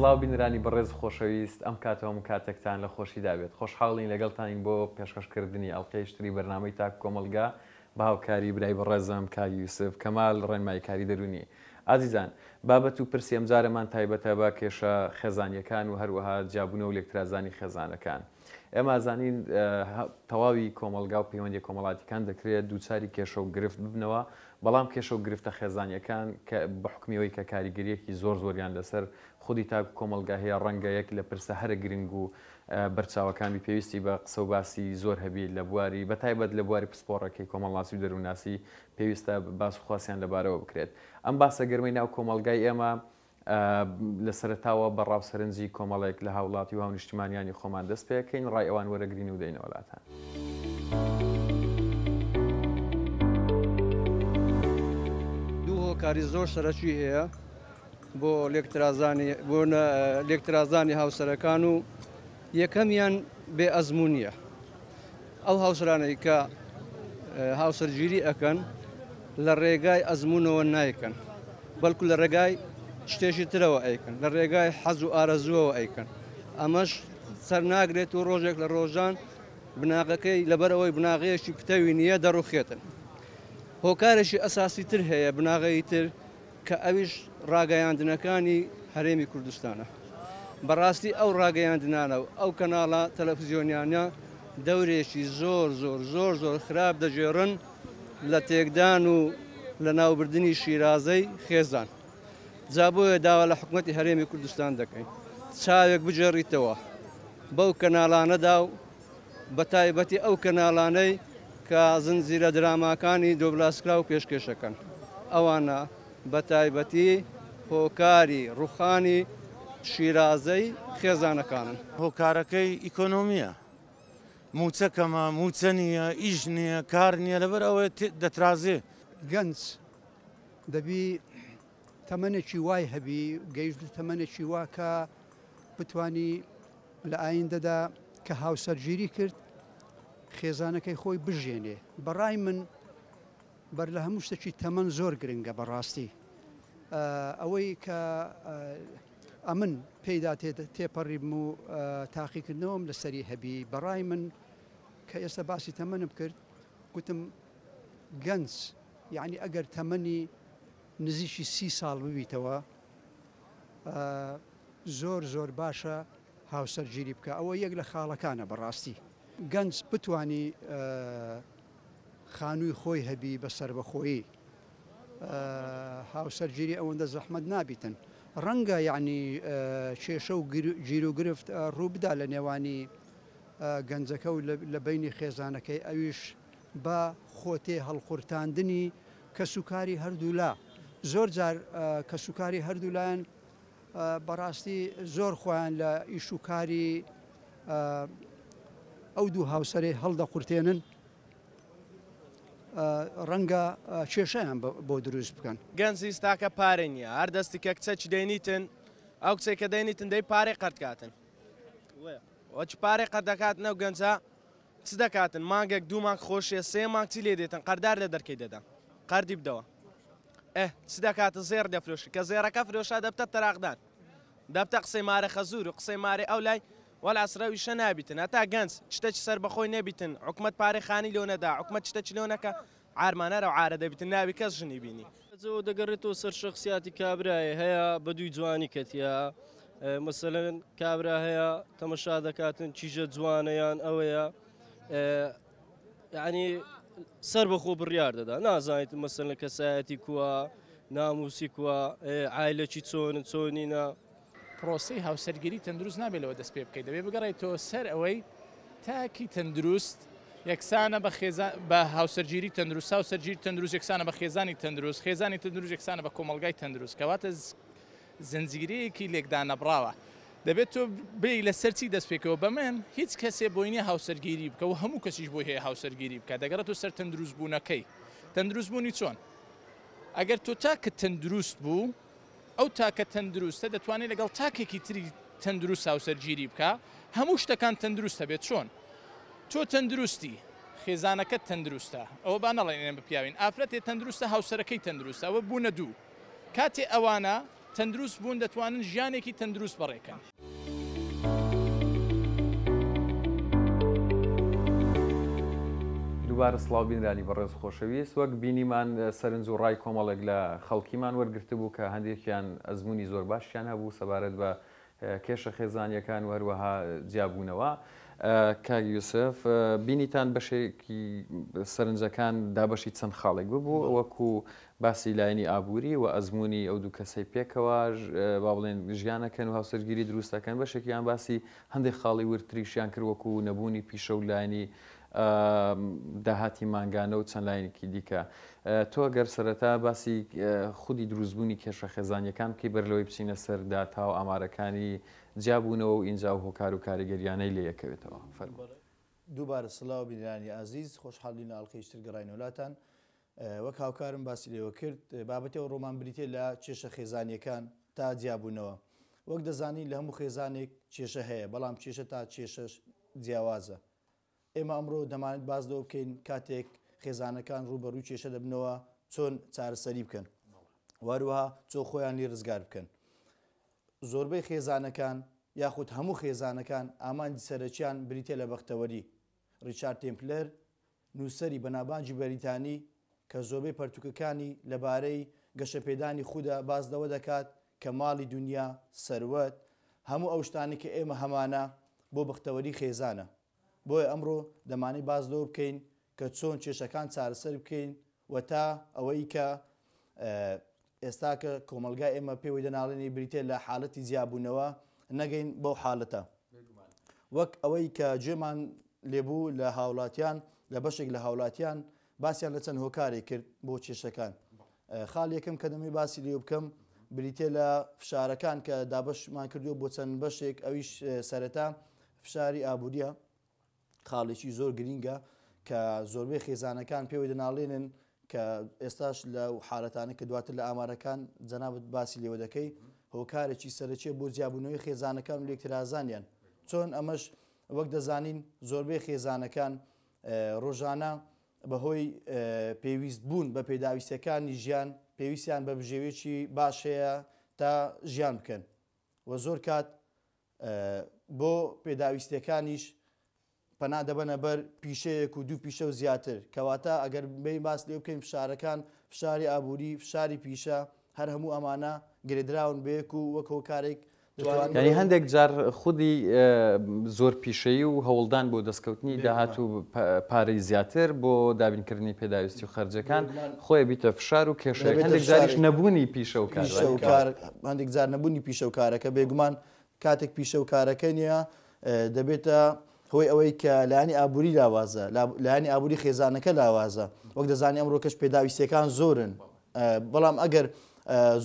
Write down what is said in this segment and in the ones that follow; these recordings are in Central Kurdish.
سلااو بینرانی بەڕێز خۆشەویست ئەم کاتەوە کاتێکتان لە خۆشی دابێت خۆشحاڵین لەگەڵتانین بۆ پێشکەشکردنی ئەڵلقەیشتری بەرنامەی تاک کۆمەلگا باوکاری برای بەڕێزم کاری یوسف کەمال ڕێنمای کاری دەرونی ئازیزان بابەت و پرسی ئەمجارەمان تایبەتە بە کێشە خێزانیەکان و هەروەها جابوونە و لێکترازانی خێزانەکان. ئێمازانین تەواوی کۆمەلگا و پەیوەندی کۆمەڵاتیکان دەکرێت دووچاری کێشە و گرفت ببنەوە بەڵام کێشە و گرفتە خێزانیەکان بە حکمیەوەی کە کاریگەریەکی زۆر زۆریان لەسەر خودی تا کۆمەلگا هەیە ڕەنگە یەک لە پرسە هەرە گرنگ و بەرچاوەکانی پێویستی بە قسە و باسی زۆر هەبی لە بواری بە تایبەت لە بواری پسپۆڕەکەی کۆمەڵاسی و دەروناسی پێویستە باس خواستیان لەبارەوە بکرێت ئەم باسە گەرمەی ناو کۆمەلگای ئێمە لە سەرتاوە بەڕاو سەرنجی کۆمەڵێک لە هاوڵاتی و هاونیشتمانیانی خۆمان دەست پێکەین ڕای ئەوان وەرەگرین و دەینەوەلاتان. کاری زۆر سەرەکی هەیە بۆ لێکترازانی هاوسەرەکان و یەکەمیان بێ ئەزمونیە ئەو هاوسرانەی کە هاوسەرگیری ئەەکەن لە ڕێگای ئەزمونەوە نایکەن بەڵکو لە ڕێگای شتێکی ترەوە ئەیکن لە ڕێگای حەز و ئارەزوەوە ئەیکن ئەمەش سەر ناگرێت و ڕۆژێک لە ڕۆژان بناغەکەی لەبەرەوەی بناغەیەشی پتەوی نییە دەڕوخێتن. هۆکارێکی ئەساسی تر هەیە بناغەی تر کە ئەویش ڕاگەیاندنەکانی هەرێمی کوردستانە. بەڕاستی ئەو ڕاگەیاندنانە و ئەو کەناڵە تەلەفزیۆنیانە دەورێکی زۆر زۆر زۆر زۆر خراپ دەژێڕن لە تێکدان و لە ناوبردننی شیرازەی خێزان. جابۆیە داوا لە حکوومەتتی هەرێمی کوردستان دەکەین. چاوێک بجێڕیتەوە بەو کەناڵانەدا و بە تایبەتی ئەو کەناڵانەی کە زنجیرە دراماکانی دۆبلاسکرا و پێشکێشەکەن. ئەوانە بە تایبەتی هۆکاری ڕوخانی شیرازەی خێزانەکانن هۆکارەکەی ئیکۆنۆمیە موچەکەمە موچە نییە ئیش نییە کار نییە لەبەر ئەوە دەترازێ گەنج دەبی تەمەنێکی وای هەبی گەیشت تەمەنێکی واکە بتانی لە ئایندەدا کە هاوسەرگیری کرد خێزانەکەی خۆی بژێنێ بەڕای من بەر لە هەموو شتێکی تەمەەن زۆر گرنگە بەڕاستی ئەوەی کە ئەمن پێیدا تێپەڕیم و تاقیکردنەوەم لە سەری هەبی بەڕای من کە ئێستا باسی تەمەنم کرد گوتم گەنج یعنی ئەگەر تەمەنی نزیشی سی ساڵ ببیتەوە زۆر زۆر باشە هاوسەرگیری بکە ئەوە یەک لە خاڵەکانە بەڕاستی گەنج بتانی خانووی خۆی هەبی بە سربەخۆیی هاوسەرگیری ئەوەندە زەحمد نابیتن ڕەنگە یعنی کێشە و گیر و گرفت ڕووبدا لە نێوانی گەنجەکە و لە بینی خێزانەکەی ئەویش بە خۆتێ هەڵخورتاندنی کەسوکاری هەردوولا زۆر جار کەسوکاری هەردوولایەن بەڕاستی زۆر خۆیان لە ئیشوکاری ئەو دوو هاوسەری هەڵدە قورتێنن ڕەنگە کێشەیان بۆ دروست بکەن گەنجی ستاکە پارێ نیە هەر دەستی کە کچە چ دێنیتن ئەو کچێککە دێنیتن دەی پارێ قەتکاتن وەچ پارێ قەت دەکاتن ئەو گەنجە چ دەکاتن مانگێک دوو مانگ خۆشیە سێ مانگتی لێ دێتن قەردار لە دەرکەی دەدا قەردی بدەوە ئە چ دەکاتە زێر دەفرۆشی کە زێرەکە فرۆشا دەبتە تەراقدان دەبتە قسەی مارە خەزور و قسەی مارە ئەو لای وەل ئاسراویشە نابن هەتا گەنج شتە سەر بەخۆی نەبیتن حکومت پارێ خانی لۆنەدا حکومت شتە لۆنەکە ئارمانەرە و عارە دەبن ناوی کەس ژنی بینی ئەزەوە دەگەڕێتەوە سەر شخصیاتی کابرایە هەیە بە دووی جوانی کەتیا مەسەلەن کابرا هەیە تەمەشا دەکاتن چیژە جوانەیان ئەوەیە یعنی سەر بەخۆ بڕیار دەدا نازانیت مەسەن لە کەسایەتی کووە ناموسی کووە ئایلە چی چۆن چۆنینە پرۆسی هاوسەرگیری تەندروست نابێتەوە دەست پێ بکەیت دەبێ بگەڕێت تۆ سەر ئەوەی تاکی تەندروست یەکسانە بە هاوسەرگیری تەندروست هاوسەرگیر تەندروست یەکسانە بە خێزانی تەندروست خێزانی تەندروست یەکسانە بە کۆمەلگای تەندروست کەواتە زنجیرەیەکی لێکدانەبراوە. دەبێت تۆ بێ لە سەرچی دەست پێکەوە بە من هیچ کەسێ بۆینە هاوسەرگیری بکە و هەموو کەسیش بۆ هەیە هاوسەرگیری بکە دەگەڕێت تۆ سەر تەندروست بوونەکەی تەندروست بوونی چۆن ئەگەر تۆ تاکە تەندروست بوو ئەو تاکە تەندروستە دەتوانێت لەگەڵ تاکێکی تری تەندروست هاوسەرگیری بکە هەموو شتەکان تەندروستە بێت چۆن تۆ تەندروستی خێزانەکەت تەندروستە ئەوە با نەڵێنێن بپیاوین ئافرەتێ تەندروستە هاوسەرەکەی تەندروست ئەوە بوونە دوو کاتێ ئەوانە تەندروست بوون دەتوانن ژیانێکی تەندروست بەڕێکەکە. دووبارە سلااو بینرانی بە ڕێز خۆشەویست وەک بینیمان سەرنج و ڕای کۆمەڵێک لە خەڵکیمان وەرگرت بوو کە هەندێکیان ئەزمموی زۆر باشیان هەبوو سەبارەت بە کێشە خێزانیەکان وەروەها جیاببوونەوە. کاگ یوسف بینیتان بەشێکی سەرنجەکان دابەشی چەند خاڵێک ببوو وەکو باسی لاینی ئابووری و ئەزمموی ئەو دوو کەسەی پێکەوە با بڵێن ژیانەکەن و هاوسەرگیری دروستەکەن بەشێکیان باسی هەندێک خاڵی ورتریشیان کردوەکو و نەبوونی پیشە و لاینی داهاتی ماگانە و چەند لایەنێکی دیکە تۆ گەر سەرەتا باسی خودی دروستبوونی کێشە خێزانیەکان بکەی بەرلەوەی بچینە سەر داتا و ئامارەکانی جیاببوونەوە و ئینجا و هۆکار و کاریگەریانەی لێ یەکەوێتەوە فەرمە دووبارە سلااو بینانی ئازیز خۆشحاڵی ناڵقی شتر گەڕینەوەلاتان وەک هاوکارم باسی لێوە کرد بابەتەوە ڕۆمان بریتێ لە کێشە خێزانیەکان تا جیاببوونەوە وەک دەزانی لە هەموو خێزانێک کێشە هەیە بەڵام کێشە تا کێشەش جیاوازە ئێمە ئەمڕۆ دەمانێت باز دە بکەین کاتێک خێزانەکان ڕوبەروو کێشە دەبنەوە چۆن چارەسەری بکەن وەروها چۆ خۆیان لی ڕزگار بکەن زۆربەی خێزانەکان یاخود هەموو خێزانەکان ئامانجی سەرەکییان بریتە لە بەختەوەری ریچارد تمپلەر نووسری بەنابانجی بەریتانی کە زۆربەی پەرتوکەکانی لەبارەی گەشە پێدانی خوددا بازدەوە دەکات کە ماڵی دنیا سەروەت هەموو ئەو شتانی کە ئێمە هەمانە بۆ بەختەوەری خێزانە بۆیە ئەمڕۆ دەمانی باز لەوە بکەین کە چۆن کێشەکان چارەسەر بکەین و تا ئەوەی کە ئێستا کە کۆمەلگا ئێمە پێوەی دەناڵێنی بریتێ لە حالەتی زیابوونەوە نەگەین بەو حالەتە وەک ئەوەی کە گوێمان لێبوو لە هاوڵاتیان لە بەشێک لە هاوڵاتیان باسییان لە چەند هۆکاری کرد بۆ کێشەکان خاڵ یەکەم کە دەمی باسی لێ بکەم بریتێ لە فشارەکان کە دابشمان کردووە بۆ چەند بەشێک ئەویش سەرەتا فشاری ئابوووریە خاڵێکی زۆر گرینگە کە زۆربەی خێزانەکان پێوەی دەناڵێنن کە ئێستاش لە حالەتانە کە دواتر لە ئامارەکان جەنابەت باسی لێوە دەکەی هۆکارێکی سەرچێ بۆ زیابوونەوەی خێزانەکان و لێکترازانیان چۆن ئەمەش وەک دەزانین زۆربەی خێزانەکان ڕۆژانە بەهۆی پێویست بوون بە پێداویستەکانی ژیان پێویستیان بە بژێوێکی باشەیە تا ژیان بکەن وە زۆر کات بۆ پێداویستەکانیش پەنا دەبەنە بەر پیشەیەک و دوو پیشە و زیاتر کەواتە ئەگەر بی باس لێ بکەین فشارەکان فشاری ئابووری فشاری پیشە هەر هەموو ئەمانە گرێدراون بێک و وەک هۆکارێک ینی هەندێک جار خودی زۆر پیشەی و هەوڵدان بۆ دەستکەوتنی داهات و پارەی زیاتر بۆ دابینکردنی پێداویستی و خرجەکان خۆی بیتە فشار و کێشەیە هەندێک جاریش نەبوونی پیشە و کار هەندێک جار نەبوونی پیشە و کارەکە بێگومان کاتێک پیشە و کارەکە نیە دەبێتە هۆی ئەوەی کە لانی ئابووری لاوازە لانی ئابووری خێزانەکە لاوازە وەک دەزانانی ئەمڕۆ کەش پێداویستەکان زۆرن بەڵام ئەگەر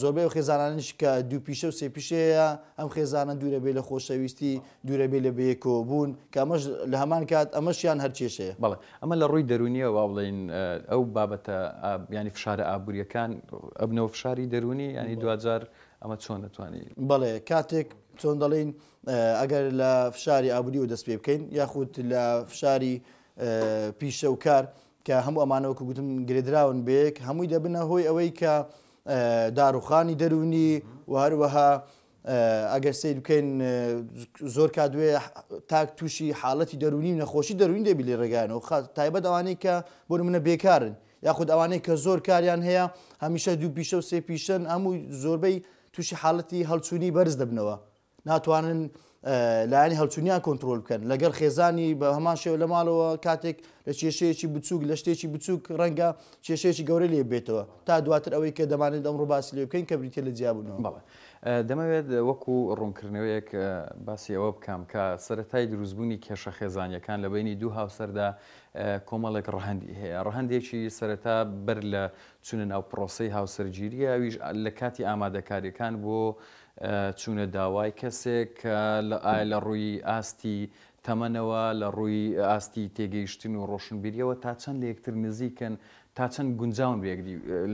زۆربەی و خێزانانش کە دوو پیشە و سێپیشەیە ئەم خێزانە دوورە بێ لە خۆشەویستی دوورە بێ لە بەیەکۆبوون کە ئەمەش لە هەمان کات ئەمەشیان هەرچێشەیە بەڵێ ئەمە لە ڕووی دەرونیە وا بڵین ئەو بابەتە ینی فشارە ئابوووریەکان ئەبنەوە فشاری دەرونی ینی دوجار ئەمە چۆن دەتوانانی بەڵێ کاتێک چۆن دەڵین ئەگەر لە فشاری ئابووری و دەست پێ بکەین یاخود لە فشاری پیشە و کار کە هەموو ئەمانەوەکە گوتم گرێدراون بێک هەمووی دەبنە هۆی ئەوەی کە داروخانی دەرونی و هەروەها ئەگەر سیر بکەین زۆر کادوێ تاک تووشی حاڵەتی دەرونی نەخۆشی دەروین دەبی لێ ڕێگانەوە تایبەت ئەوانەی کە بۆ منە بێکارن یاخود ئەوانەی کە زۆر کاریان هەیە هەمیشە دوو پیشە و سێ پیشەن هەمووی زۆربەی تووشی حاڵەتی هەڵچوونی بەرز دەبنەوە ناتوانن لایەنی هەلچونیان کۆنتترۆل بکەن لەگەر خێزانی بە هەمان شێو لە ماڵەوە کاتێک لە کێشەیەکی بچووک لە شتێکی بچووک ڕەنگە کێشەیەکی گەورە لێ بێتەوە تا دواتر ئەوەی کە دەمانێت ئەمڕۆ باسی لێ بکەین کە بریتە لە جیاببوونەوە بەڵێ دەمەوێت وەکو ڕوونکردنەوەیەک باسی ئەوە بکەم کە سەتای دروستبوونی کێشە خێزانیەکان لە بینی دوو هاوسەردا کۆمەڵێک ڕەهندی هەیە ڕەهندێکی سەرەتا بەر لە چونە ناو پرۆسی هاوسەرگیریە ویش لە کاتی ئامادەکاریەکان بۆ چوونە داوای کەسێک لە ڕووی ئاستی تەمەنەوە لە ڕووی ئاستی تێگەیشتن و ڕۆشنبیریەوە تا چەند لە یەکتر نزیکن تا چەند گونجاون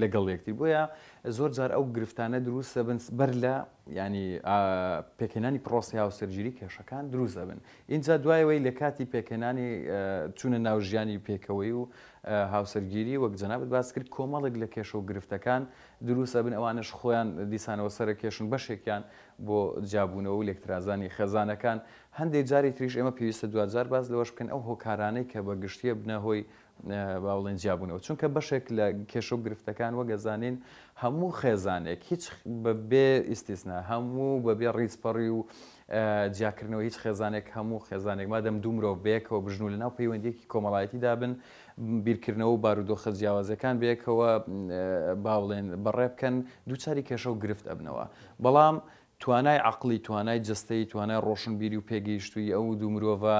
لەگەڵ یەکتی بۆیە زۆر جار ئەو گرفتانە دروستە بن بەر لە ینی پێکەێنانی پرۆسیا و سەرگیری کێشەکان دروستە بن. اینجا دوایەوەی لە کاتی پێکەێنانی چونە ناوژیانی پێکەوەی و هاوسەرگیری وەک جەنابەت باس کرد کۆمەڵێک لە کێشە و گرفتەکان دروستە بن ئەوانش خۆیان دیسانەوە سەر کێشن بەشێکیان بۆ جابوونەوە و لێکترازانی خەزانەکان هەندێک جاری تریش ئێمە پێویستە دوزار باز لەوەش بکەن ئەو هۆکارانەی کە بە گشتیە بنەهۆی باوڵێن جیاببوونەوە چونکە بەشێک لە کێشە و گرفتەکان وەگەزانین هەموو خێزانێک هیچ بێ ئیسیسنا هەموو بەبێ ڕیسپەڕی و جیاکردنەوە هیچ خێزانێک هەموو خێزانێک مادەم دوو مرۆڤ بێکەوە بژنو لە ناو پەیوەندیەکی کۆمەڵایەتی دابن بیرکردنەوە و بارودۆخە جیاوازەکان بێکەوە باوڵێن بەڕێ بکەن دووچاری کێشە و گرفت ئەبنەوە بەڵام توانای عقلی توانای جستەی توانای ڕۆشنبیری و پێگەیشتوی ئەو دوو مرۆڤە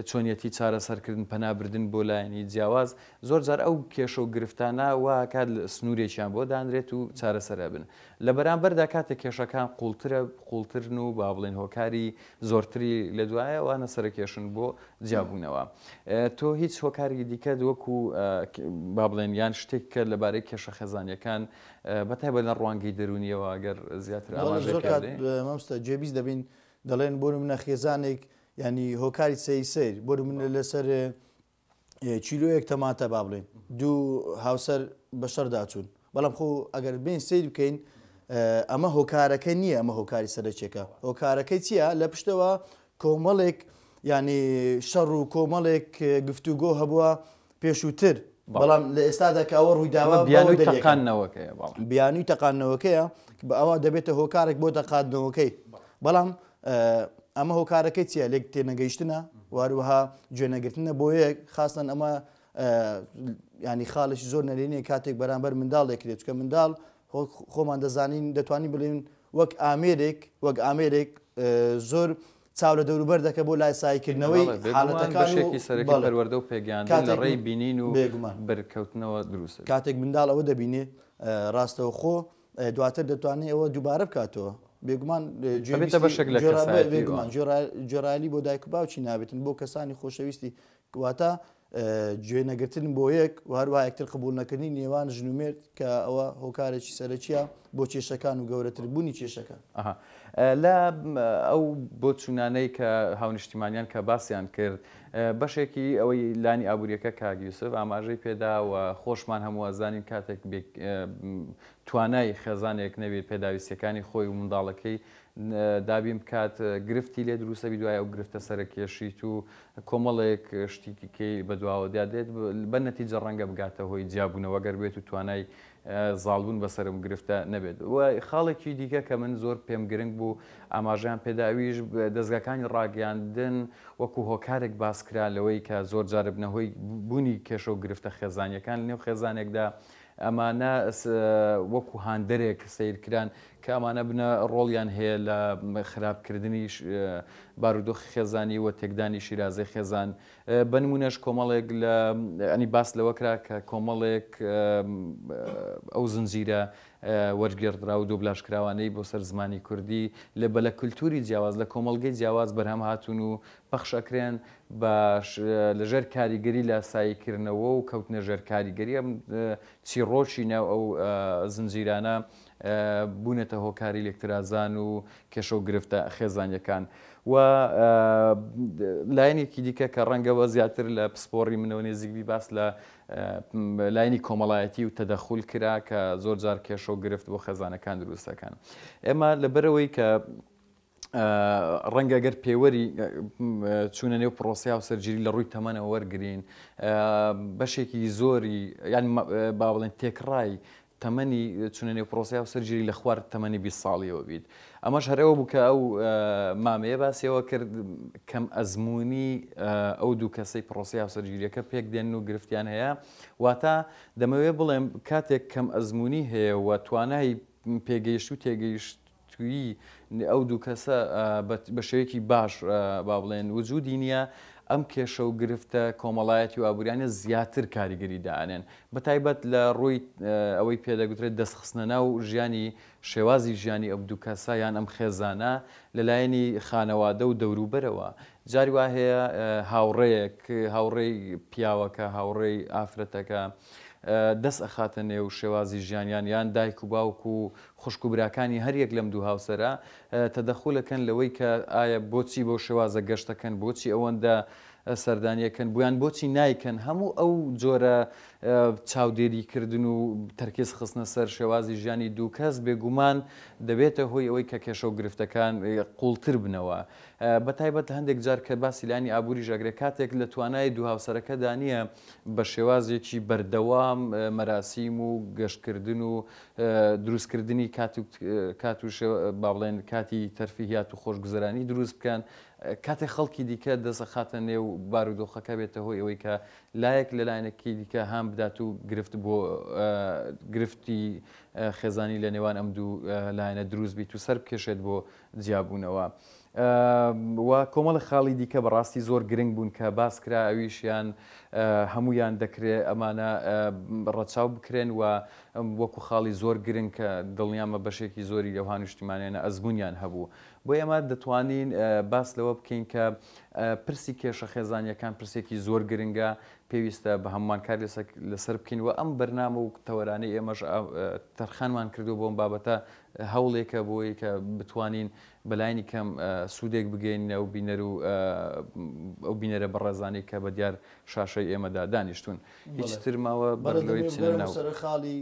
چۆنیەتی چارەسەرکردن پەنابردن بۆ لایەنی جیاواز زۆر جار ئەو کێشە و گرفتانە واکات سنوورێکیان بۆ دانرێت و چارەسەرە بن لە بەرامبەردا کاتە کێشەکان قوڵترە قوڵترن و با بڵین هۆکاری زۆرتری لە دوایە وانە سەرکێشن بۆ جیاببوونەوە تۆ هیچ هۆکاری دیکە وەکو با بڵێن یان شتێک کە لەبارەی کێشە خێزانیەکان بەتای بە لە ڕوانگەی دەرونیەوە ئەگەر زیاتر ئاماژ مامستا جێبیست دەبین دەڵێن بۆ منە خێزانێک ینی هۆکاری سەی سیر بۆ من لەسەر چیلۆیەک تەماتە با بڵین دوو هاوسەر بە شەرداچوون بەڵام خۆ ئەگەر بین سیر بکەین ئەمە هۆکارەکە نییە ئەمە هۆکاری سەرچێکە هۆکارەکەی چییە لە پشتەوە کۆمەڵێک ینی شەڕ و کۆمەڵێک گفتوگۆ هەبووە پێشووتر بەڵام لە ئێستادا کاوە ڕوویداوە بیانوی تەقانەوەکەیە بیانوی تەقانەوەکەیە بە ئەوە دەبێتە هۆکارێک بۆ تەقاندنەوەکەی بەڵام ئەمە هۆکارەکەی چیە لێک تێنەگەیشتنە واروها گوێنەگرتنە بۆ یەک خاستن ئەمە ینی خاڵش زۆر نەرێنی کاتێک بەرامبەر منداڵێکرێت چکە منداڵ خۆمان دەزانین دەتوانین بڵین وەک ئامێرێک وەک ئامێرێک زۆر چاو لە دەوروبەر دەکە بۆ لای سایکردنەوەی حالەتەکانشێکی سەرەکەوەەردە و پێگەیان لە ڕێی بینین و بەرکەوتنەوە دروست کاتێک منداڵ ئەوە دەبینێ ڕاستەوە خۆ دواتر دەتوانێت ئەوە دووبارە بکاتەوە بێگومان بێتە بەشێک لە بێگومان جێرالی بۆ دایک باوچی نابێتن بۆ کەسانی خۆشەویستی گواتە گوێنەگرتن بۆ یەک هەروە یەکتر قبولنەکردنی نێوان ژنومێت کە ئەوە هۆکارێکی سەرچیە بۆ کێشەکان و گەورەتر بوونی کێشەکە لە ئەو بۆ چوونانەی کە هاونیشتیمانیان کە باسییان کرد بەشێکی ئەوەی لانی ئابوووریەکە کاگیوسف ئاماژەی پێدا و خۆشمان هەموو زانین کاتێک توانای خێزانێک نەبێت پێداویستەکانی خۆی و منداڵەکەی دابیم بکات گرفتی لێ دروستە بیدوایە و گرفتە سرە کێشیت و کۆمەڵێک شتیکیکەی بەدواوە دیادێت بە نەتیجە ڕەنگە بگاتە هۆی جیاببوونەوە گەر بێت و توانای زالبوون بەسرم گرفتە نەبێت و خاڵێکی دیکە کە من زۆر پێم گرنگ بوو ئاماژیان پێداویش دەستگاکانی ڕاگەاندن وەکو هۆکارێک باسکرا لەوەی کە زۆر جاربنەهۆی بوونی کێشە و گرفتە خێزانیەکان نێو خێزانێکدا ئەمانە وەکو هاندەرێک سیرکران کە ئەمانە بنە ڕۆڵیان هەیە لە خراپکردنی بارودۆخی خێزانی و تێکدانی شیرازەی خێزان بنمونەش کۆمەڵێک لە ئەنی باس لەوەکرا کە کۆمەڵێک ئەو زنجیرە وەرگێردرا و دووبلاشکراوانەی بۆ سەر زمانی کوردی لە بە لە کللتوری جیاواز لە کۆمەلگەی جیاواز بەرهەم هاتون و پەخشەکرێن لەژێر کاریگەری لە سایکردنەوە و کەوتنە ژێر کاریگەری ئەم چیرۆکی ناو ئەو زنجیرانە بوونێتە هۆکاری لێکترازان و کێشە و گرفتە خێزانیەکان و لایەنێکی دیکە کە ڕەنگەوە زیاتر لە پسپۆڕی منەوە نێزیگبی باس لە لایەنی کۆمەڵایەتی و تەدەخول کرا کە زۆر جار کێشە و گرفت بۆ خێزانەکان دروستەکان ئێمە لەبەرەوەی کە ڕەنگە گەر پێوەری چوونە نێو پرۆسیا و سەرگیری لە ڕووی تەمەنە وەرگین بەشێکی زۆری یان با بڵێن تێکڕای تەمەنی چونە نێو پرۆسیا و سەرگیری لە خوارد تەمەنی بی ساڵیەوە بیت ئەمەش هەرەوە بووکە ئەو مامەیە باسیەوە کرد کەم ئەزمموی ئەو دوو کەسەی پرۆسیا و سەرگیریەکە پێک دێن و گرفتیان هەیە واتە دەمەوێت بڵێم کاتێک کەم ئەزمموی هەیە و توانایی پێگەیشت و تێگەیشت پێشویی ئەو دوو کەسە بە شەیەکی باش با بڵێن وجودی نییە ئەم کێشە و گرفتە کۆمەڵایەتی و ئابوووریانە زیاتر کاریگەریدانێن بە تایبەت لە ڕووی ئەوەی پێدەگوترێت دەستخستنە ناو ژیانی شێوازی ژیانی ئەم دوو کەسایان ئەم خێزانە لەلایەنی خانەوادە و دەوروبەرەوە جاری وا هەیە هاوڕەیەک هاوڕێی پیاوەکە هاوڕێی ئافرەتەکە دەست ئەخاتە نێو شێوازی ژیانیان یان دایک و باوک و خوشک و براکانی هەریەک لەم دوو هاوسەرە تەدەخولەکەن لەوەی کە ئایا بۆچی بۆ شێوازە گەشتەکەن بۆچی ئەوەندە سەردانیەکەن بویان بۆچی نیکەن هەموو ئەو جۆرە چاودێریکردن و تەرکیز خستنە سەر شێوازی ژیانی دوو کەس بێگومان دەبێتە هۆی ئەوەی کە کێشە و گرفتەکان قوڵتر بنەوە بەتایبەت هەندێک جار کە باسیلانی ئابووری ژاگرێک کاتێک لە توانای دوهاوسەرەکەدا نییە بە شێوازێکی بەردەوام مەراسیم و گەشتکردن و دروستکردنی کات و باڵێن کاتی تەرفیهات و خۆشگوزرانی دروست بکەن کاتێک خەڵکی دیکە دەسە خاتە نێو بارودۆخەکە بێتە هۆی ئەوەی کە لایەک لەلایەنەکی دیکە هام بدات و گرفت بۆ گرفتی خێزانی لە نێوان ئەم دوو لایەنە دروست بیت و سەر بکێشێت بۆ جیابوونەوە. وا کۆمەڵ خاڵی دیکە بەڕاستی زۆر گرنگ بوون کە باس کرا ئەویشیان هەمویان دەکرێت ئەمانە ڕەچاو بکرێن و وەکو خاڵی زۆر گرنگ کە دڵنیامە بەشێکی زۆری لەوهان شتیمانێنە ئەزبوونیان هەبوو. بۆ ئێمە دەتوانین باس لەوە بکەین کە پرسی کێشە خێزانیەکان پرسێکی زۆر گرنگە پێویستە بە هەمومان کار لەسەر بکەین و ئەم بەرنامە و تەوەرانەی ئێمەش تەرخانمان کردو بۆم بابەتە هەوڵێکە بۆی کە بتوانین بەلاینی کەم سوودێک بگەینە و بینەر و ئەو بینەرە بەڕێزانی کە بە دیار شاشەی ئێمەدا دانیشتون هیچ ترماوە بەرلۆی خاڵی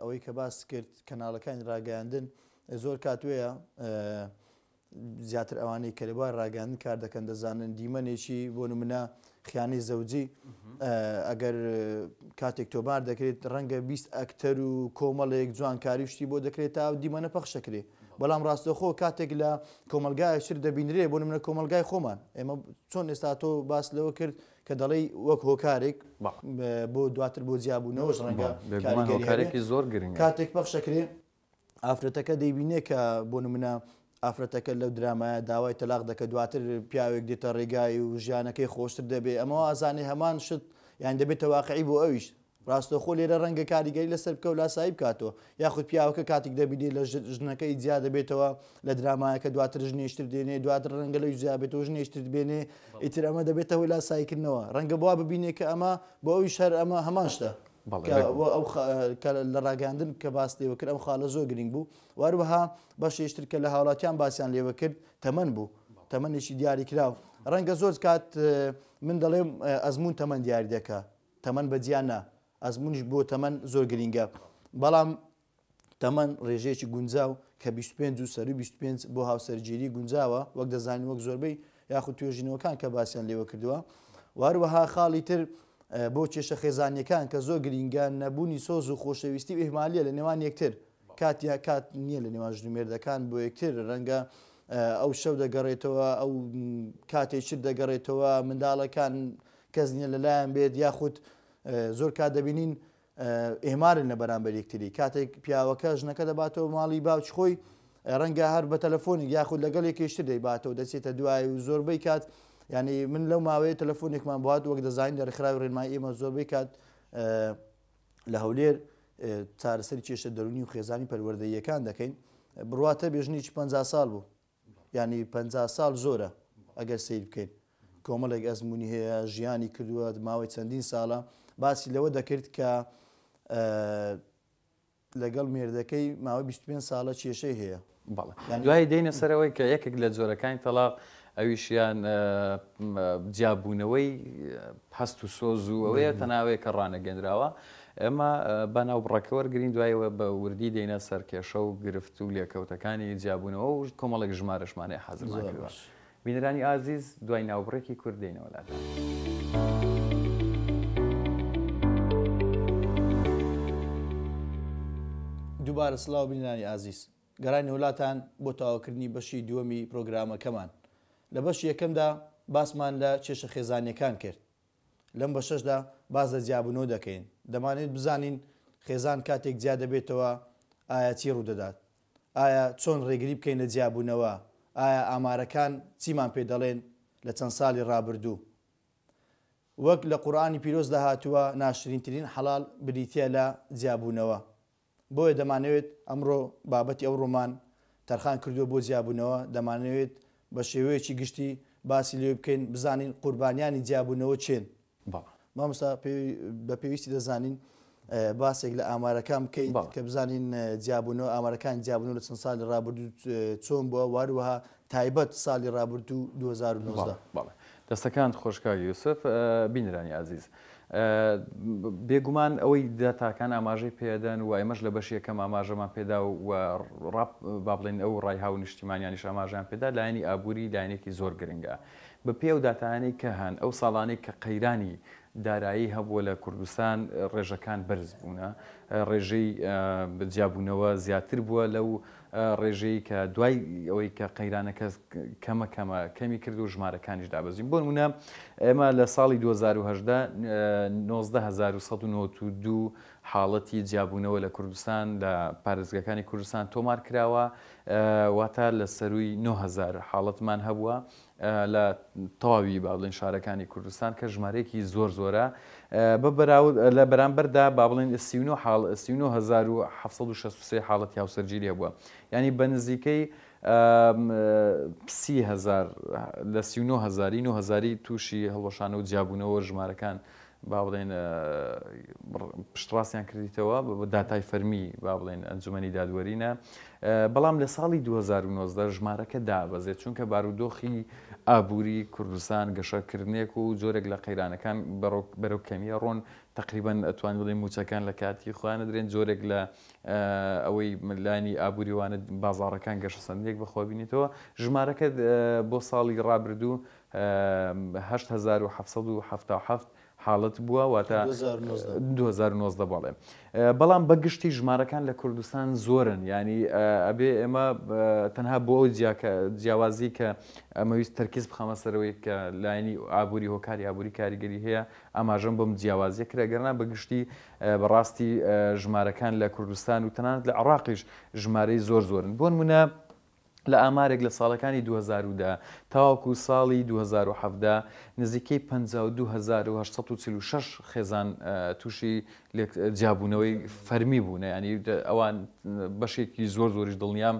ئەوەی کە باس کرد کەناڵەکانی ڕاگەاندن زۆر کاتوەیە زیاتر ئەوانەی کەلبا ڕاگەاندن کار دەکەن دەزانن دیمەنێکی بۆ منە خیانەی زەوجی ئەگەر کاتێک تۆبار دەکرێت ڕەنگە بیست ئەکتەر و کۆمەڵێک جوانکاری شتی بۆ دەکرێت تا دیمەنە پەخشەکرێت بەڵام ڕاستەخۆ کاتێک لە کۆمەلگای شر دەبینرێ بۆ منە کۆمەلگای خۆمان ئێمە چۆن ئێستا تۆ باس لەوە کرد کە دەڵی وەک هۆکارێک بۆ دواتر بۆ جیاببوونەوەش ڕەنگە کارێکی زۆر گرنگ کاتێک پەخشەکرێ ئافرەتەکە دەیبینێ کە بۆ منە ئافرەتەکە لەو درامایە داوای تەلاق دەکە دواتر پیاوێک دێتە ڕێگای و ژیانەکەی خۆشتر دەبێ ئەمە ئازانێ هەمان شت یان دەبێتە واقعی بۆ ئەویش ڕاستەخۆ لێرە ڕەنگە کاریگەری لەسەر بکە و لاسایی بکاتەوە یاخود پیاوەکە کاتێک دەبینی لە ژنەکەی زیاد دەبێتەوە لە درامایەکە دواتر ژنیشتر دێنێ دواتر ڕەنگە لە زیابێتەوە ژنیشتر بێنێ ئیتر ئەمە دەبێتەوە لاساییکردنەوە ڕەنگە بوا ببینێ کە ئەمە بۆ ئەوی شەر ئەمە هەماشتە. ئەو لە ڕاگەاندن کە باس لێوە کرد ئەم خاڵە زۆر گرنگ بوو وارروەها باش هێشتر کە لە هاوڵاتیان باسییان لێوە کرد تەمەەن بوو تەمەنێکی دیاری کراوە ڕەنگە زۆر کات من دەڵێم ئەزمون تەمەەن دیاری دەکە تەمەەن بە جیانە ئەزمونش بۆ تەمەەن زۆر گرینگە بەڵام تەمەەن ڕێژەیەکی گونجاو کە 25 و سەر 25 بۆ هاوسەرگیری گونجاوە وەک دەزانین وەک زۆربەی یاخود توێژینەوەکان کە باسییان لێوە کردووە وارروەها خاڵی تر بۆ کێشە خێزانەکان کە زۆر گرینگان نەبوونی سۆز و خۆشەویستی ئێمالیە لە نێوان یەکتر کاتیا کات نییە لە نێوان ژنوێردەکان بۆ یەکتر ڕەنگە ئەو شەو دەگەڕێتەوە ئەو کاتێکشر دەگەڕێتەوە منداڵەکان کەس نیە لەلایەن بێت یاخود زۆر کات دەبینین ئێمارن لە بەرامبەر یەکتری کاتێک پیاوەکە ژنەکە دەباتەوە ماڵی باوچ خۆی ڕەنگە هەر بە تەلەفۆنی یاخود لەگەڵ یەکێشتر دەیباتەوە دەچێتە دوای و زۆربەی کات ینی من لەو ماوەی تەلەفۆنێکمان بات وەک دەزانین دەرخراوی ڕێنمای ئێمە زۆربەی کات لە هەولێر چارەسەر کێشە دەرونی و خێزانی پەروەردەیەکان دەکەین بڕاتە بێژنی 50 سال بوو ینی 50 سال زۆرە ئەگەر سیر بکەین کۆمەڵێک ئەزمموی هەیە ژیانی کردووە ماوەی چەندین ساڵە باسی لەوە دەکرد کە لەگەڵ مێردەکەی ماوەی 25 ساڵە کێشەی هەیە دوای دێنە سەرەوەی کە یەکێک لە جۆرەکانی تەلاق ئەویشیان جیاببوونەوەی هەست و سۆز و ئەوەیە تەناوەیە کە ڕانەگەندراوە ئێمە بەناو بڕەکەوەرگرین دوایەوە بە وردی دێنە سەرکێشە و گرفت و لێکەوتەکانی جیاببوونەوە و کۆمەڵک ژمارەشمانەیە حەزمانکردوە. بینەرانی ئازیز دوای ناوبڕێکی کوردینەوە لادان. دووبارە سلااو بینانی ئازیز گەرانی وڵاتان بۆ تاواکردنی بەشی دووەمی پرۆگرامەکەمان لە بەش یەکەمدا باسمان لە چێشە خێزانیەکان کرد لەم بە شەشدا باز لە جیابنەوە دەکەین دەمانێت بزانین خێزان کاتێک جیا دەبێتەوە ئایا چی ڕوودەدات ئایا چۆن ڕێگری بکەین لە جیاببوونەوە ئایا ئامارەکان چیمان پێ دەڵێن لە چەند ساڵی ڕابردوو وەک لە قورآانی پیرۆز داهاتووە ناشرینترین حەڵال بریتە لە جیاببوونەوە بۆیە دەمانەوێت ئەمڕۆ بابەتی ئەو ڕۆمان تەرخان کردووە بۆ جیاببوونەوە دەمانەوێت بە شێوەیەکی گشتی باسی لێ بکەین بزانین قوربانیانی جیاببوونەوە چێن مامستا بە پێویستی دەزانین باسێک لە ئامارەکان بکەین کە بزانین جیاببوونەوە ئامارەکان جیاببوون لە چەند سالی رابرردو چۆن بووە واروەها تایبەت سالی رابرردو 2009 دەستەکان خۆشکار یوسف بینرانی عزیز. بێگومان ئەوەی دەتاکان ئاماژەی پێدەن و ئێمەش لە بەشیەکەم ئاماژەمان پێدا و ڕاپ با بڵێن ئەو ڕایها و نیشتیمانیانیش ئاماژیان پێدا لایەنی ئابووری لایەنێکی زۆر گرنگە بە پێ و داتانەی کە هەن ئەو ساڵانەی کە قەیرانی دارایی هەبووە لە کوردستان ڕێژەکان بەرز بوونە ڕێژەی بجیابوونەوە زیاتر بووە لەو ڕێژەی کە دوای ئەوەی کە قەیرانەکە کەمە کەمە کەمی کرد و ژمارەکانیش دابزیین بۆ نمونە ئێمە لە ساڵی 1992 حاڵەتی جیاببوونەوە لە کوردستان لە پارێزگەکانی کوردستان تۆمار کراوە واتە لە سەروی 9هزار حاڵەتمان هەبووە لە تەواوی با بڵێن شارەکانی کوردستان کە ژمارەیەکی زۆر زۆرە لە بەرامبەردا با بڵێن سیون حاڵ سیون 1960 حاڵەتی هاوسەرگیری هەبووە ینی بە نزیکەی هزار لە سیون هزاری و هزاری تووشی هەڵۆشانە و جیاببوونەوە ژمارەکان با بڵێن پشتڕاستیان کردیتەوە بە داتای فەرمی با بڵێن ئەنجومی دادوەرینە بەڵام لە ساڵی 2009 ژمارەکە دابەزێت چونکە بارودۆخی ئابووری کوردستان گەشەکردنێک و جۆرێک لە قەیرانەکان بەرەو کەمیە ڕۆن تقریبان ئەتوان بڵێ موچەکان لە کاتی خوانە درێن جۆرێک لە ئەوەی ملانی ئابوووریوانە بازارەکان گەشە سندێک بەخوابینیتەوە ژمارەکە بۆ ساڵی ڕابردوو 1970 حاڵت بووە واتە 2009 بڵێ بەڵام بەگشتی ژمارەکان لە کوردستان زۆرن ینی ئەبێ ئێمە تەنها بۆ ئەو جیاوازی کە ئەمەویست تەرکیز بخەمە سەرەوەی کە لاینی ئابووری هۆکاری ئابووری کاریگەری هەیە ئاماژم بم جیاوازیە کرێگەرنا بەگشتی بەڕاستی ژمارەکان لە کوردستان و تەنانەت لە عراقیش ژمارەی زۆر زۆرن بۆن منە لە ئامارێک لە ساڵەکانی 2010 تاواکو ساڵی 2017 نزیکەی 1936 خێزان تووشی جیاببوونەوەی فەرمی بوونە ینی ئەوان بەشێکی زۆر زۆریش دڵنیام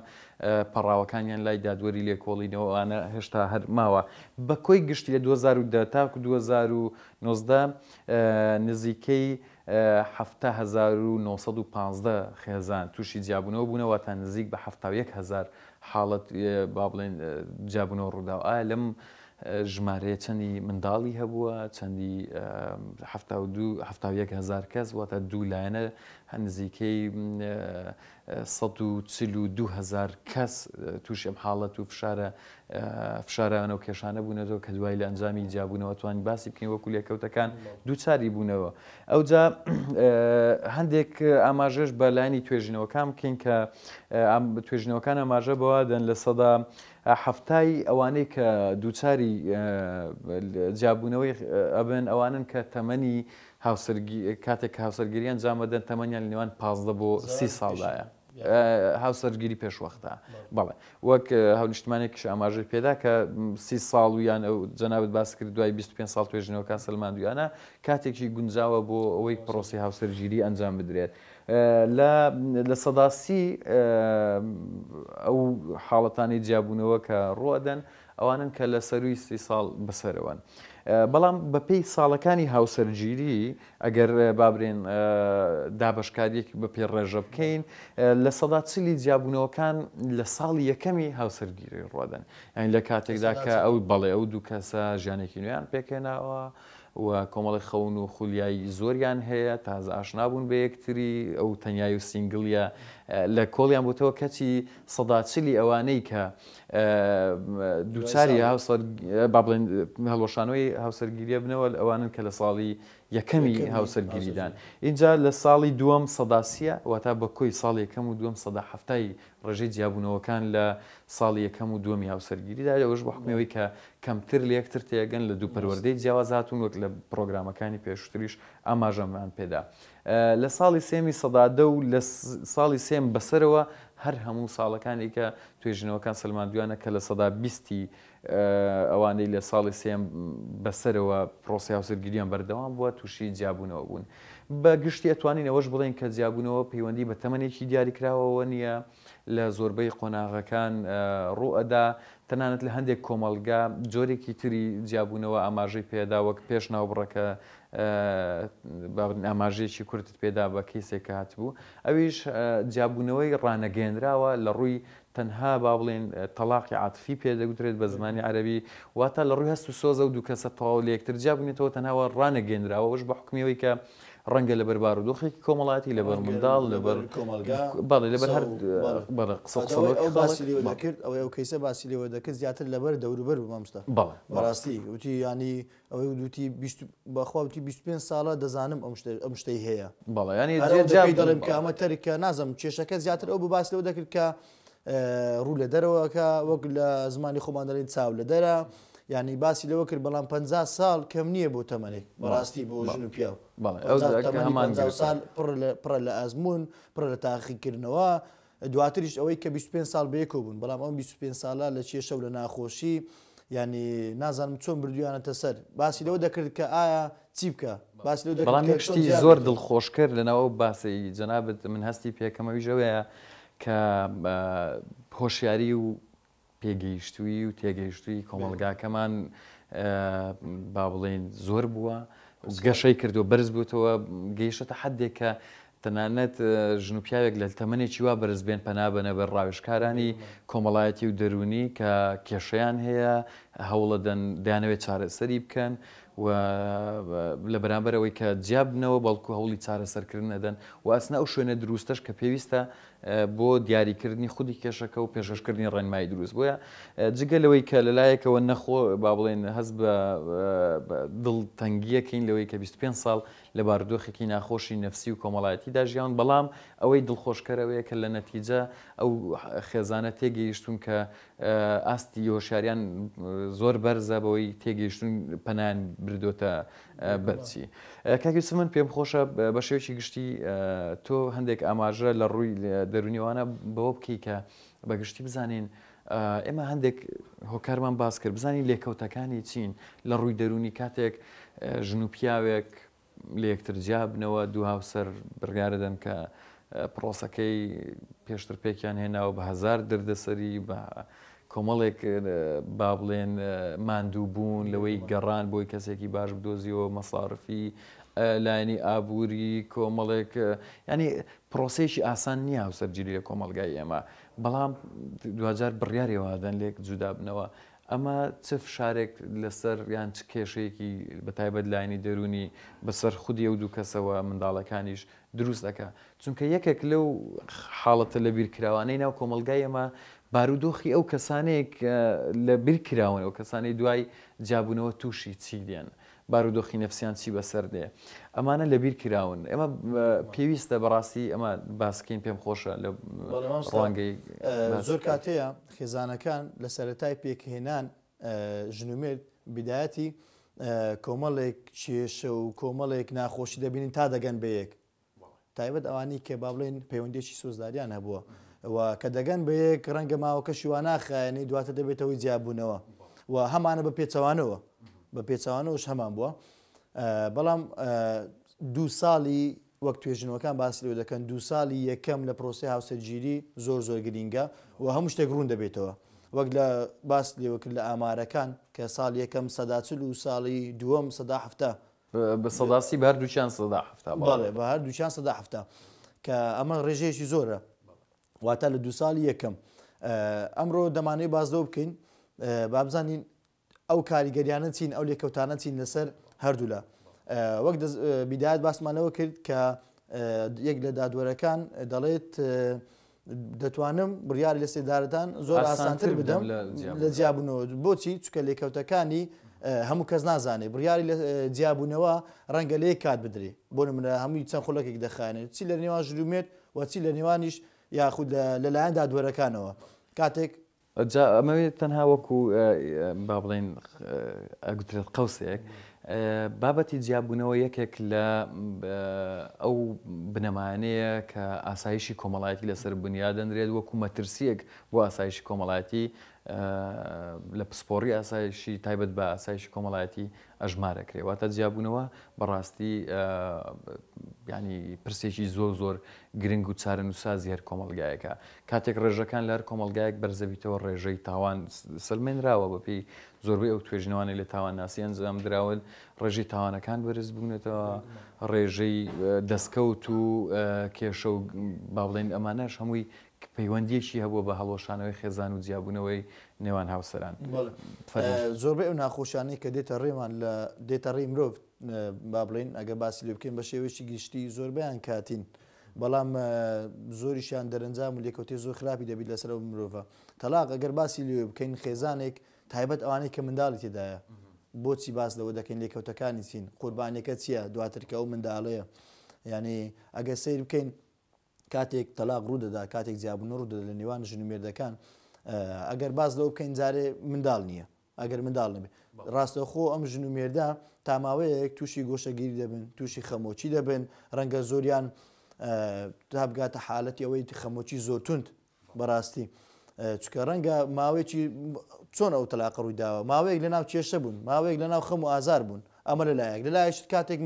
پەڕاوەکانیان لای دادوەری لێکۆڵینەوەوانە هێشتا هەر ماوە بە کۆی گشتی لە 2010 تاکو 2019 نزیکەی 1915 خێزان تووشی جیاببوونەوە بوونەوە تا نزیک بە 1970 هزار حاڵەت با بڵێن جابنەوە ڕوودا ئایا لەم ژمارەیە چەندی منداڵی هەبووە چەندی هزار کەس واتە دوو لایەنە هەنزیکەی هزار کەس توش ئەم حاڵەت و فشارە فشارانە و کێشانە بوونەوە کە دوای لە ئەنجامی جیاببوونەوە توانی باسی بکەین وەکو لێکەوتەکان دووچاری بوونەوە ئەوجا هەندێک ئاماژەش بەلانی توێژینەوەکان بکەین کە توێژینەوەکان ئاماژە بەوە دەن لە سەدا هەفتای ئەوانەی کە دووچاری جیاببوونەوەی ئەبن ئەوانن کە تەمەنی کاتێک هاوسەرگیریان جامەدەن تەمەنیان نێوان پازدە بۆ سی ساڵدایە. هاوسەرگیری پێشوەختە بەڵێ وەک هەونیشتمانێکیش ئاماژەی پێدا کە سی ساڵ ویان ئەو جەناوت باس کرد دوای 25 سال توێژنەوەکان سلماندویانە کاتێکی گونجاوە بۆ ئەوەی پرۆسی هاوسەرگیری ئەنجام بدرێت. لە سەداسی ئەو حاڵەتانی جیاببوونەوە کە ڕۆدەن ئەوانن کە لە سەروی سی ساڵ بەسەرەوەن. بەڵام بە پێی ساڵەکانی هاوسەرگیری ئەگەر بابرێن دابشکاریەکی بە پێ ڕێژە بکەین لە سەدا چلی جیاببوونەوەکان لە ساڵی یەکەمی هاوسەرگیری ڕۆدەن ئەین لە کاتێکدا کە ئەو بەڵێ ئەو دوو کەسە ژیانێکی نویان پێکێناوە. و کۆمەڵی خەون و خولیایی زۆریان هەیە تازە ئاشنابوون بە یەکتری ئەو تەنیای و سنگلیە لە کۆڵیان بۆتەوە کەچی سەداچلی ئەوانەی کە دووچاری بابڵێن هەڵۆشانەوەی هاوسەرگیریە بنەوە ئەوانن کە لە ساڵی یەکەمی هاوسەرگیریدان اینجا لە ساڵی دووەم سەداسیە واتا بە کۆی ساڵ یەکەم و دووەم سەدا هەفتایی ڕژەی جیاببوونەوەکان لە ساڵی یەکەم و دووەمی هاوسەرگیریدا لەەوەش بەحکمەوەی کە کەمتر لە یەکتر تێگەن لە دوو پەروەردەی جیاوازاتون وەک لە پرۆگرامەکانی پێشتریش ئاماژەمان پێدا. لە ساڵی سێمی سەدادە و لە ساڵی سێم بەسەرەوە هەر هەموو ساڵەکانی کە توێژنەوەکان سلماندویانە کە لە سەدا بیستی ئەوانەی لە ساڵی سێم بەسەرەوە پرۆسی هاوسەرگیریان بەردەوام بووە تووشی جیابوونەوە بوون. بە گشتی ئەتوانین ئەوەش بڵین کە جیابوونەوە پەیوەندی بە تەمەێکی دیاریکراوەوە نییە لە زۆربەی قۆناغەکان ڕوئەدا تەنانەت لە هەندێک کۆمەلگا جۆرێکی تری جیابوونەوە ئاماژەی پێدا وەک پێش ناوبڕەکە ئاماژەیەکی کورتت پێدا بە کەیسێک هات بوو ئەویش جیاببوونەوەی ڕانەگەێنراوە لە ڕووی تەنها با بڵێن تەلاقی عاتفی پێدەگوترێت بە زمانی عربی واتە لە ڕووی هەست و سۆزە و دوو کەسە تەواو لە یەکتر جیابنێتەوە تەناوە ڕانەگەێنراوە وەش بە حکمیەوەی کە ڕەنگە لە بەربار و دۆخێکی کۆمەڵاتی لە بەر منداڵ لە بەر باڵی لە بەر هەر کرد ئەو ئەو کەیسە باسی لەوە دەکرد زیاتر لەبەر دەوروبەر بمەمستا بەڕاستی وتی ینی ئەوەی دوتی بەخواوتی 25 ساڵە دەزانم ئەم شتەی هەیە بەڵی ینی دەڵێم کە ئەمە تەرکە نازم کێشەکە زیاتر ئەو باسی لەوە دەکرد کە ڕوو لە دەرەوەکە وەک لە زمانی خۆمان دەڵێن چاو لە دەرە ینی باسی لەوە کرد بەڵام 50 ساڵ کەم نییە بۆ تەمەێک بەڕاستی بۆ ژن و پیاو سال پڕە لە ئازمون پڕە لە تاقیکردنەوە دواتریش ئەوەی کە 25 سال بەیەکۆ بوون بەڵام ئەم 25 سالا لە چێشە لە ناخۆشی ینی نازانم چۆن بردویانەتە سەر باسی لەوە دەکرد کە ئایا چی بکە باسی بەڵام شتی زۆر دڵخۆشکرد لەناەوە باسی جەنابەت من هەستی پێکەمەویژەوەیە کە هۆشیاری و پێگەیشتوی و تێگەیشتوی کۆمەلگاکەمان با بڵین زۆر بووە گەشەی کردو بەرز بووتەوە گەیشتە حدێک کە تەنانەت ژنوپیاوێک لە تەمەێکی وا بەرزبێن پەنابەنە بە ڕاوشکارانی کۆمەڵایەتی و دەرونی کە کێشەیان هەیە هەوڵە دەیانەوێت چارەسەری بکەن و لە بەرامبەرەوەی کە جیابنەوە بەڵکو هەوڵی چارەسەرکردن نەدەن و ئاسنا ئەو شوێنە دروستەش کە پێویستە بۆ دیاریکردنی خودی کێشەکە و پێششکردنی ڕێنمایی دروست بۆیە جگە لەوەی کە لەلایەکەوە نەخۆ با بڵێن هەست بە دڵتەنگیەکەین لەوەی کە 25 ساڵ لە باردۆخێکی ناخۆشی نفسی و کۆمەڵایەتی داژیان بەڵام ئەوەی دڵخۆشکەرەوەیە کە لە نەتیجە ئەو خێزانە تێگەیشتون کە ئاستی هۆشاریان زۆر بەرزە بەوەی تێگەیشتون پەنان بردۆتە بەرچی کاکی من پێم خۆشە بە شێوکی گشتی تۆ هەندێک ئاماژە لە ڕووی دەرونیوانە بەوە بکەی کە بە گشتی بزانین ئێمە هەندێک هۆکارمان باز کرد بزانین لێکەوتەکانی چین لە ڕووی دەرونی کاتێک ژنوپیاوێک لە یەکتر جیابنەوە دوو هاوسەر بڕیاردەن کە پرۆسەکەی پێشتر پێکیان هێناوە بە هزار دردەسەری بە کۆمەڵێک با بڵێن ماندوو بوون لەوەی گەڕان بۆی کەسێکی باش بدۆزیەوە مەساارفی لاینی ئابووری کۆمەڵێک ینی پرۆسێکی ئاسان نییە هاوسەرگیری لە کۆمەلگای ئێمە بەڵام دوجار بڕیارێوادەن لێک جودا بنەوە ئەمە چف شارێک لەسەر یان چ کێشەیەکی بەتایبەت لاینی دەرونی بەسەر خودی و دوو کەسەوە منداڵەکانیش دروست دەکە چونکە یەکێک لەو حاڵەتە لە بیرکراوانەی ناو کۆمەلگای ئەمە بارودۆخی ئەو کەسانێک لە بیرکراون ئەو کەسانی دوای جابوونەوە تووشی چی دێن بارودۆخی نەفسیان چی بەسەر دێ ئەمانە لە بیر کراون ئێمە پێویستە بەڕاستی ئەمە باسکەین پێم خۆشە لە ڕەنگەی زۆر کاتەیە خێزانەکان لە سەرەتای پێکهێنان ژنومێت بدایەتی کۆمەڵێک چێشە و کۆمەڵێک ناخۆشی دەبینین تا دەگەن بەیەک تایبەت ئەوانی کە با بڵێن پەیوەندێکی سۆزداریان هەبووە. کە دەگەن بە یەک ڕەنگە ماوەکەشی وا ناخایانی دواتە دەبێتەوەی جیاببوونەوە و هەمانە بە پێچەوانەوە بە پێچوانەوەش هەمان بووە بەڵام دوو ساڵی وەک توێژنەوەکان باسی لەوە دەکەن دوو ساڵی یەکەم لە پرۆسی هاوسەرگیری زۆر زۆر گرینگە و هەموو شتێک ڕوون دەبێتەوە وەک لە باس لێوەکرد لە ئامارەکان کە ساڵ یەکەم سەداچل و ساڵی دووەم سەدا هەفتە بە سەداسی بەر دووچیان سەدا هەفتە بەڵێ بە هەر دووچیان سەدا هەفتە کە ئەمە ڕێژێکی زۆرە واتە لە دو ساڵی یەکەم ئەمڕۆ دەمانەی بازدۆ بکەین بابزانین ئەو کاریگەریانە چین ئەو لێکەوتانە چین لەسەر هەردوو لە وەک بیداەت باسمانەوە کرد کە یەک لە دادوەرەکان دەڵێت دەتوانم بڕیار لە سێدارتان زۆر ئاسانتر بدەم لە جیاببوونەوە بۆچی چکە لێکەوتەکانی هەموو کەس نازانێت بڕیاری لە جیاببوونەوە ڕەنگە لێ کات بدرێ بۆ منە هەمووی چەند خۆلەکێک دەخانێت چی لە نێوان ژلومێت وەچی لە نێوانیش یاخود لەلایەن دادوەرەکانەوە کاتێک ئەمەوێت تەنها وەکو با بڵین ئەگوترێت قوسێک بابەتی جیاببوونەوە یەکێک لە ئەو بنەمانەیە کە ئاسایشی کۆمەڵایەتی لەسەر بنیا دەنرێت وەکو مەترسیەک بۆ ئاسایشی کۆمەڵایەتی لە پسپۆری ئاسایشی تایبەت بە ئاسایشی کۆمەڵایەتی ئەژمارەکرێ واتە جیاببوونەوە بەڕاستی ینی پرسێکی زۆر زۆر گرنگ و چارە نووسازی هەر کۆمەلگایەکە کاتێک ڕێژەکان لەر کۆمەلگایەک بەرزەویتەوە ڕێژەی تاوان سلمێنراوە بەپی زۆربەی ئەو توێژنەوانی لە تاوان ناسییان زەم درراون ڕێژی تاوانەکان بەرز بوونێتەوە ڕێژەی دەستکەوت و کێشە و با بڵێن ئەمانەش هەمووی پەیوەندیەکی هەبوو بە هەڵۆشانەوەی خێزان و جیاببوونەوەی نێوان هاوسەران زۆربەی ئەو ناخۆشانەی کە دێتە ڕێمان لە دێتە ڕێ مرۆڤ با بڵین ئەگە باسی لێ بکەین بە شێوێکی گشتی زۆربیان کاتین. بەڵام زۆریشیان دەرەنجام و لێکوتی زۆر خراپی دەبیت لەسەر و مرۆڤە تەلاق ئەگەر باسی لێ بکەین خێزانێک تایبەت ئەوانەی کە منداڵی تێدایە بۆچی باس لەوە دەکەین لێکەوتەکانی چین قوربانەکە چییە دواترکە ئەو منداڵەیە ینی ئەگە سیر بکەین کاتێک تەلاق ڕوودەدا کاتێک جیابن ڕوودە لە نێوان ژنومێردەکان ئەگەر باز لەەوە بکەین جارێ منداڵ نییە ئەگەر منداڵ نبێ ڕاستەخۆ ئەم ژن و مێردا تاماوەیەک تووشی گۆشەگیری دەبن تووشی خەمۆچی دەبن ڕەنگە زۆریان تابگاتە حالەتی ئەوەی خەمۆچی زۆرتونند بەڕاستی. چکە ڕەنگە ماوەیەکی چۆن ئەو تەلاق ڕووی داوە ماوەیەک لە ناو کێشە بوون ماوەیەک لە ناو خەم و ئازار بوون ئەمە لەلایەک لەلایەک کاتێک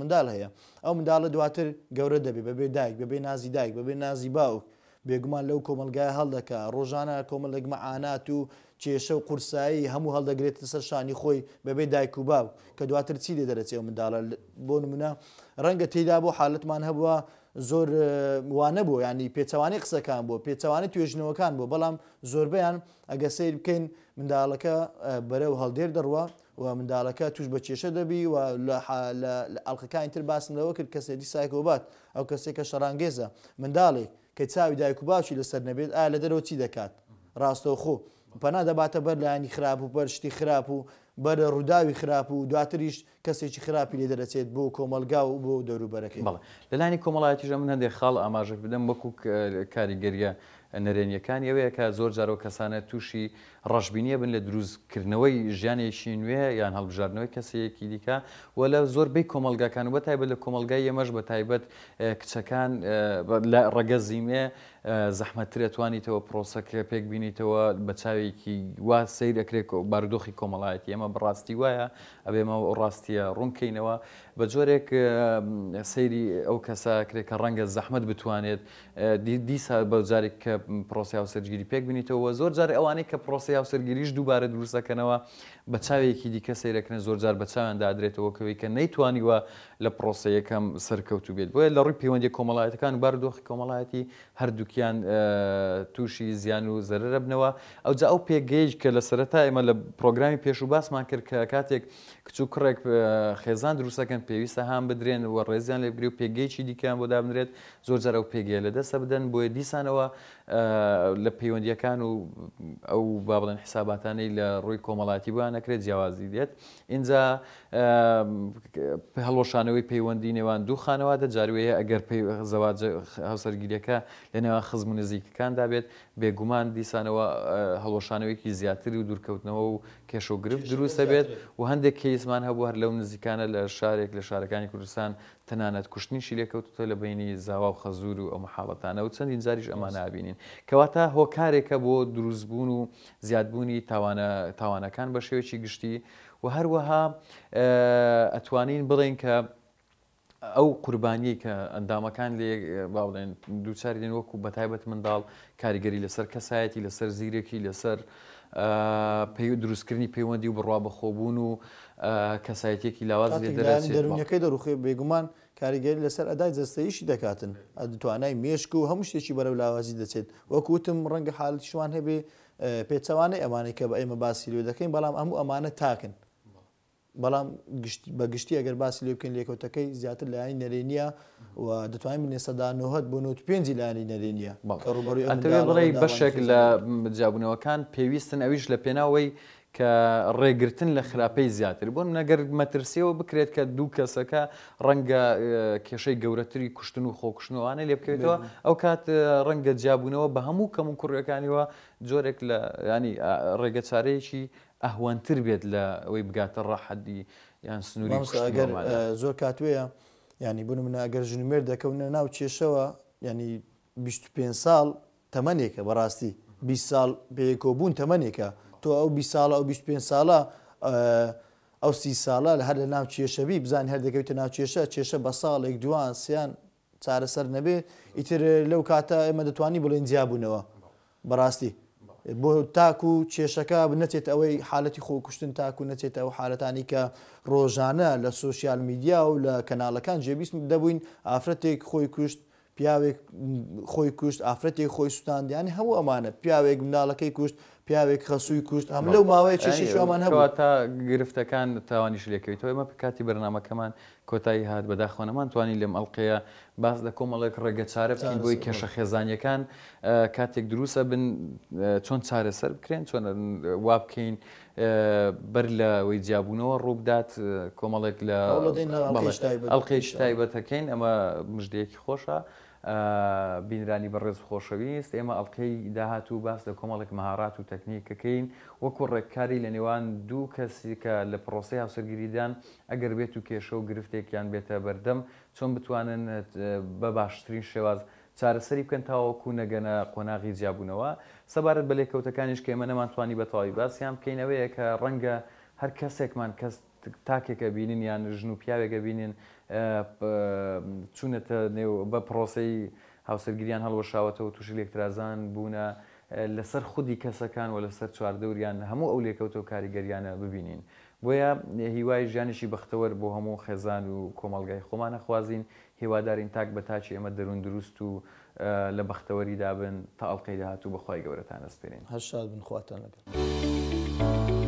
منداڵ هەیە ئەو منداڵە دواتر گەورە دەبێ بەبێ دایک بەبێ نازی دایک بەبێ نازی باوک بێگومان لەو کۆمەلگای هەڵدەکە ڕۆژانە کۆمەلێک مەعانات و کێشە و قورسایی هەموو هەڵدەگرێتە سەر شانی خۆی بەبێ دایک و باب کە دواتر چی لێ دەرەچێ منداڵە بۆ نمونە ڕەنگە تێدا بۆ حالتمان هەبووە زۆر وانە بوو ینی پێچەوانی قسەکان بۆ پێچەوانی توێژنەوەکان بۆ بەڵام زۆربیان ئەگە سیر بکەین منداڵەکە بەرەو هەڵدێر دەڕوە و منداڵەکە توش بە کێشە دەبی و ئەڵلقەکانی تر باسم لەوە کرد کەسێ دیسایکۆبات ئەو کەسێکە شەرانگێزە منداڵێک کە چاوی دایک و باوکی لەسەر نەبێت ئا لە دەرەوە چی دەکات ڕاستەوخۆ پەنا دەباتە بەر لانی خراپ و بەرشتی خراپ و بەرە ڕووداوی خراپ و دواتریش کەسێکی خراپی لێ دەرەچێت بۆ کۆمەلگا و بۆ دەوروبەرەکەی بەڵ لەلانی کۆمەڵایەتیژە من هەندێک خاڵ ئاماژە بدەم وەکو کاریگەریە نەرێنیەکان ئەوەیە کە زۆر جارۆ کەسانە تووشی ڕەشببینیە بن لە دروستکردنەوەی ژیانێکی نوێ یان هەڵبژارنەوەی کەسەیەکی دیکە وە لە زۆربەی کۆمەلگاکان بە تایبەت لە کۆمەلگای ئێمەش بە تایبەت کچەکان ڕەگە زیمێ زەحمەترێتوانیتەوە پرۆسەکە پێک بینیتەوە بە چاوێکی وا سیر دەکرێت بارودۆخی کۆمەڵایەتی ئێمە بڕاستی وایە ئەبێمە ڕاستیە ڕوونکەینەوە بە جۆرێک سەیری ئەو کەسا کرێککە ڕەنگە زەحمت بتوانێت دیسا بە جارێک کە پرۆسی و سەرگیری پێک بنیتەوە زۆر جار ئەوانەی کە پرۆسی و سەرگیریش دووبارە دروستەکەنەوە بە چاوێکی دیکە سیرەکەن زۆر جار بە چاویاندادرێتەوە کەوەی کە نەیتوانیوە لە پرۆسەیەکەم سەرکەوتو بێت بۆیە لە ڕووی پەیوەندی کۆمەڵایەتەکان و باردۆخی کۆمەڵایەتی هەردووکیان تووشی زیان و زەررە بنەوە ئەوجا ئەو پێگەیج کە لە سەرەتا ئێمە لە پرۆگرامی پێش و باسمان کرد کە کاتێک کچوو کڕێک خێزان دروستەکەن پێویستە هاان بدرێن و ڕێزیان لێبگری و پێگەیکی دیکەیان بۆ دابنرێت زۆر جارە و پێگەیە لە دەستە بدەن بۆیە دیسانەوە لە پەیوەندیەکان و ئەو با بڵێن حساباتانەی لە ڕووی کۆمەڵاتی بووان نەکرێت جیاوازی دێت اینجا هەڵۆشانەوەی پەیوەندی نێوان دوو خانەوادە جاروەیە ئەگەر هاوسەرگیریەکە لە نێوان خزم و نزیکەکان دابێت بێگومان دیسانەوە هەڵۆشانەوەیکی زیاتری و دوورکەوتنەوە و کێشۆ گرفت دروستە بێت و هەندێک کەیسمان هەبوو هەر لەو نزیکانە لە شارێک لە شارەکانی کوردستان تەنانەت کوشتنیشی لێکەوتە لە بینی زاوا و خەزور و ئەمە حاڵەتانە و چەندین زاریش ئەمان نبینین کەواتە هۆکارێکە بۆ دروستبوون و زیادبوونی تاوانەکان بە شێوێکی گشتی و هەروەها ئەتوانین بڵێن کە ئەو قوربانی کە ئەندامەکان لێ باڵێن دووچاردێن وەکو بەتایبەت منداڵ کاریگەری لەسەر کەسایەتی لەسەر زیرەکی لەسەر پێی دروستکردنی پەیوەندی و بڕوا بەخۆبوون و کەسایەتێکی لاواز دەرونەکەی دەروخێ بێگومان کاریگەری لەسەر ئەدای جەستەیشی دەکاتن ئەدوتوانای مێشک و هەموو شتێکی بەرەو لاوازی دەچێت وەکوتم ڕەنگە حالت شوان هەبێ پێچەوانە ئەمانەی کە بە ئێمە باسی لێ دەکەین بەڵام هەموو ئەمانە تاکن بەڵام بە گشتی ئەگەر باسی لێ بکەین لێکوتەکەی زیاتر لایەن نەرێنیە و دەتوانین بنێ سەدانەوەت بۆ نوت پێنجی لانی نەرێنیە ڕوبەر بڵێ بەشێک لە جابوونەوەکان پێویستن ئەویش لە پێناوەی کە ڕێگرتن لە خراپەی زیاتر بۆن نەگەر مەترسیەوە بکرێت کە دوو کەسەکە ڕەنگە کێشەی گەورەتری کوشتن و خۆکشنەوەوانە لێ بکەوێتەوە ئەو کات ڕەنگە جیاببوونەوە بە هەموو کەمون کوڕەکانیەوە جۆرێک لە ینی ڕێگە چارەیەکی ئەهوانتر بێت لە ئەوەی بگاتە ڕەحەدی یان سنووری ئەگەر زۆر کاتوەیە ینی بوون منە ئەگەر ژنمێر دەکەونە ناو کێشەوە ینی 25 ساڵ تەمەنێکە بەڕاستی 20 ساڵ پێیکۆبوون تەمەنێکە. تۆ ئەو بی ساڵە ئەو 25 ساڵە ئەو سی ساڵە لە هەر لە ناو کێشەبی بزان هەر دەکەوێتە ناو کێشە کێشە بە ساڵێک دوان سیان چارەسەر نەبێت ئیتر لەو کاتە ئێمە دەتوانی بڵێن جیاببوونەوە بەڕاستی بۆ تاکو و کێشەکە نەچێت ئەوەی حالەتی خۆکوشتن تاکو نەچێت ئەو حالەتانی کە ڕۆژانە لە سوسیال میدیا و لە کەناڵەکان جێبیست دەبووین ئافرەتێک خۆی کوشت پیاوێک خۆی کوشت ئافرەتێک خۆی سووتاندیانی هەموو ئەمانە پیاوێک منداڵەکەی کوشت پیاوێک خەسووی کوشت ئەم لەو ماوەی چشیشمان هەبوو تا گرفتەکان تاوانیش لەکەویت ئێمە کاتی بەرنمەکەمان کۆتایی هات بەداخۆنەمان توانی لەم ئەڵلقەیە باز لە کۆمەڵێک ڕێگە چارە بکەین بۆی کێشە خێزانیەکان کاتێک دروستە بن چۆن چارەسەر بکرێن چۆن وا بکەین بەر لەوەی جیاببوونەوە ڕووبدات کۆمەڵێک لە ئەڵلقی تایبەتەکەین ئەمە مژدەیەکی خۆشە. بینرانی بەڕێز خۆشەویست ئێمە ئەڵلقەی داهات و باس لە کۆمەڵێک مەهارات و تەکنیکەکەین وەکو ڕێککاری لە نێوان دوو کەسی کە لە پرۆسی هاوسەرگیریدان ئەگەر بێت و کێشە و گرفتێکیان بێتە بەردەم چۆن بتوانن بە باشترین شێواز چارەسەری بکەن تاوەکو نەگەنە قۆناغی جیاببوونەوە سەبارەت بە لێککەوتەکانیش کە ئێمە نەمانتوانی بە تاوی باسییان بکەینەوەیە کە ڕەنگە هەر کەسێکمان کەس تاکێکە بینین یان ژن و پیاوێکە بینین چونەتە نێو بە پرۆسی هاوسەرگریان هەڵوەشاوەتەوە تووش لێکترازان بوونە لەسەر خودی کەسەکان و لەسەر چواردەوریان هەموو ئەو لێکەوتەوە کاریگەریانە ببینین. بۆیە هیوای ژیانیشی بەختەوەر بۆ هەموو خێزان و کۆمەلگای خۆمانە خوازیین هیوادارین تاک بە تاچی ئەمە دەروون دروست و لە بەختەوەری دابن تا ئەڵلقەی داهات و بەخوای گەورەتان ئەسپێنین هەشاد بنخواتان لەگەن.